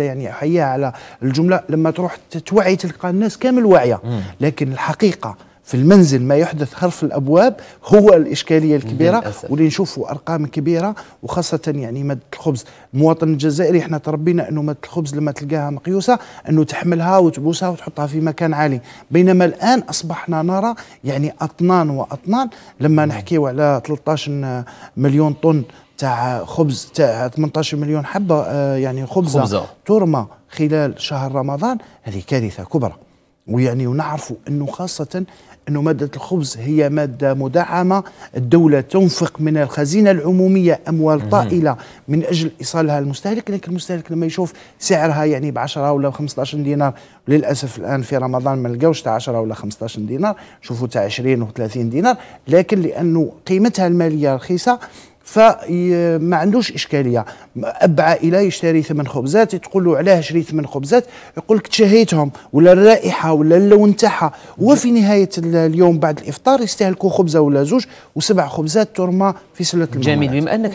لا يعني احييها على الجمله لما تروح توعي تلقى الناس كامل واعيه لكن الحقيقه في المنزل ما يحدث خلف الابواب هو الاشكاليه الكبيره واللي نشوفوا ارقام كبيره وخاصه يعني ماده الخبز المواطن الجزائري احنا تربينا انه ماده الخبز لما تلقاها مقيوسه انه تحملها وتبوسها وتحطها في مكان عالي بينما الان اصبحنا نرى يعني اطنان واطنان لما نحكيو على 13 مليون طن تاع خبز تاع 18 مليون حبه آه يعني خبزة, خبزه ترمى خلال شهر رمضان هذه كارثه كبرى ويعني ونعرفوا انه خاصه انه ماده الخبز هي ماده مدعمه الدوله تنفق من الخزينه العموميه اموال طائله من اجل ايصالها للمستهلك لكن المستهلك لما يشوف سعرها يعني ب 10 ولا 15 دينار للاسف الان في رمضان ما نلقاوش تاع 10 ولا 15 دينار شوفوا تاع 20 و 30 دينار لكن لانه قيمتها الماليه رخيصه فما عندوش اشكاليه اب عائله يشتري ثمن خبزات تقول له علاه شريت ثمن خبزات يقول لك تشهيتهم ولا الرائحه ولا اللون تاعها وفي نهايه اليوم بعد الافطار يستهلكوا خبزه ولا زوج وسبع خبزات ترمى في سله المغرب جميل بما انك